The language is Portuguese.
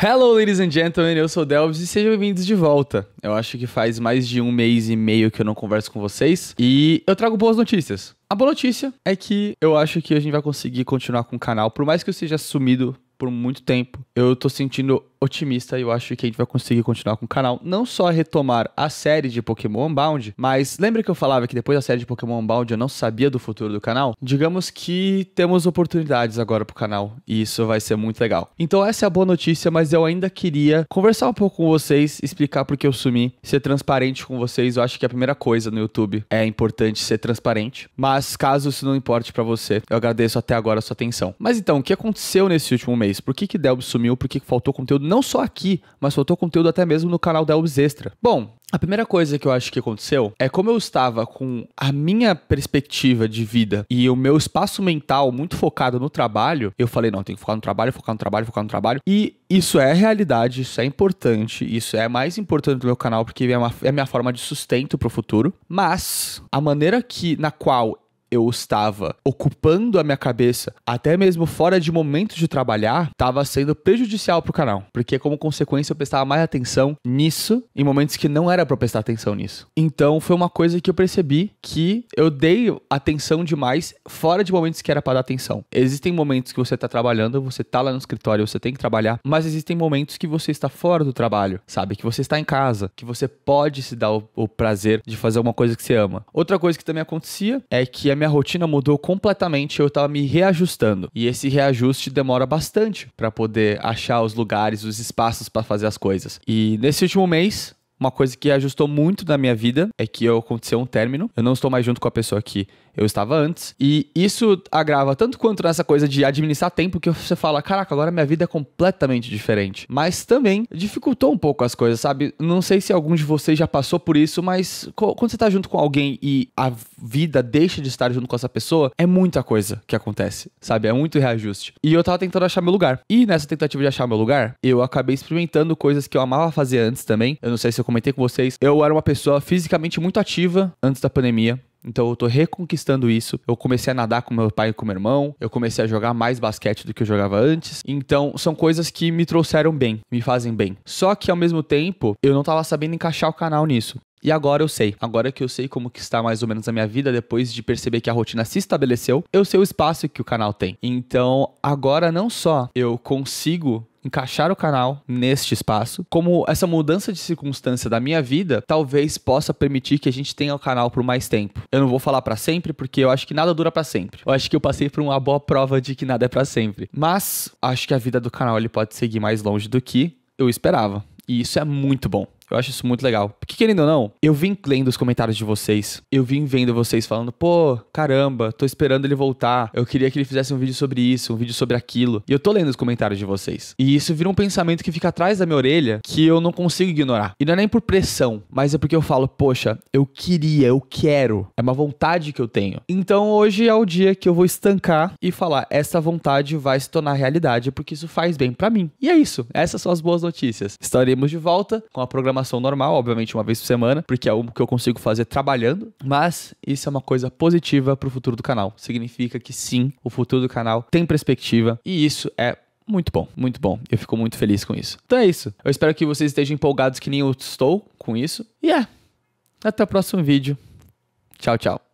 Hello, ladies and gentlemen, eu sou o Delves e sejam bem-vindos de volta. Eu acho que faz mais de um mês e meio que eu não converso com vocês e eu trago boas notícias. A boa notícia é que eu acho que a gente vai conseguir continuar com o canal, por mais que eu seja sumido por muito tempo. Eu tô sentindo otimista e eu acho que a gente vai conseguir continuar com o canal. Não só retomar a série de Pokémon Bound, mas lembra que eu falava que depois da série de Pokémon Bound eu não sabia do futuro do canal? Digamos que temos oportunidades agora pro canal e isso vai ser muito legal. Então essa é a boa notícia, mas eu ainda queria conversar um pouco com vocês, explicar por que eu sumi, ser transparente com vocês. Eu acho que a primeira coisa no YouTube é importante ser transparente, mas caso isso não importe para você, eu agradeço até agora a sua atenção. Mas então, o que aconteceu nesse último mês? Por que que Delb sumiu? Por que, que faltou conteúdo não só aqui, mas soltou conteúdo até mesmo no canal da Elbs Extra. Bom, a primeira coisa que eu acho que aconteceu é como eu estava com a minha perspectiva de vida e o meu espaço mental muito focado no trabalho, eu falei, não, tem que focar no trabalho, focar no trabalho, focar no trabalho. E isso é realidade, isso é importante, isso é mais importante do meu canal porque é, é a minha forma de sustento para o futuro. Mas a maneira que na qual eu estava ocupando a minha cabeça, até mesmo fora de momentos de trabalhar, estava sendo prejudicial para o canal. Porque, como consequência, eu prestava mais atenção nisso em momentos que não era para prestar atenção nisso. Então, foi uma coisa que eu percebi que eu dei atenção demais fora de momentos que era para dar atenção. Existem momentos que você está trabalhando, você está lá no escritório, você tem que trabalhar, mas existem momentos que você está fora do trabalho, sabe? Que você está em casa, que você pode se dar o, o prazer de fazer uma coisa que você ama. Outra coisa que também acontecia é que a minha rotina mudou completamente, eu tava me reajustando. E esse reajuste demora bastante para poder achar os lugares, os espaços para fazer as coisas. E nesse último mês, uma coisa que ajustou muito na minha vida é que aconteceu um término. Eu não estou mais junto com a pessoa que eu estava antes. E isso agrava tanto quanto nessa coisa de administrar tempo que você fala: caraca, agora minha vida é completamente diferente. Mas também dificultou um pouco as coisas, sabe? Não sei se algum de vocês já passou por isso, mas quando você está junto com alguém e a vida deixa de estar junto com essa pessoa, é muita coisa que acontece, sabe? É muito reajuste. E eu estava tentando achar meu lugar. E nessa tentativa de achar meu lugar, eu acabei experimentando coisas que eu amava fazer antes também. Eu não sei se eu comentei com vocês, eu era uma pessoa fisicamente muito ativa antes da pandemia. Então eu tô reconquistando isso. Eu comecei a nadar com meu pai e com meu irmão. Eu comecei a jogar mais basquete do que eu jogava antes. Então são coisas que me trouxeram bem, me fazem bem. Só que ao mesmo tempo, eu não tava sabendo encaixar o canal nisso. E agora eu sei. Agora que eu sei como que está mais ou menos a minha vida depois de perceber que a rotina se estabeleceu, eu sei o espaço que o canal tem. Então, agora não só eu consigo encaixar o canal neste espaço, como essa mudança de circunstância da minha vida talvez possa permitir que a gente tenha o canal por mais tempo. Eu não vou falar para sempre porque eu acho que nada dura para sempre. Eu acho que eu passei por uma boa prova de que nada é para sempre. Mas acho que a vida do canal ele pode seguir mais longe do que eu esperava. E isso é muito bom. Eu acho isso muito legal. Porque, querendo ou não, eu vim lendo os comentários de vocês. Eu vim vendo vocês falando, pô, caramba, tô esperando ele voltar. Eu queria que ele fizesse um vídeo sobre isso, um vídeo sobre aquilo. E eu tô lendo os comentários de vocês. E isso vira um pensamento que fica atrás da minha orelha que eu não consigo ignorar. E não é nem por pressão, mas é porque eu falo, poxa, eu queria, eu quero. É uma vontade que eu tenho. Então hoje é o dia que eu vou estancar e falar, essa vontade vai se tornar realidade porque isso faz bem para mim. E é isso. Essas são as boas notícias. Estaremos de volta com a programação programação normal, obviamente uma vez por semana, porque é o que eu consigo fazer trabalhando, mas isso é uma coisa positiva para o futuro do canal. Significa que sim, o futuro do canal tem perspectiva e isso é muito bom, muito bom. Eu fico muito feliz com isso. Então é isso. Eu espero que vocês estejam empolgados que nem eu estou com isso. E é, até o próximo vídeo. Tchau, tchau.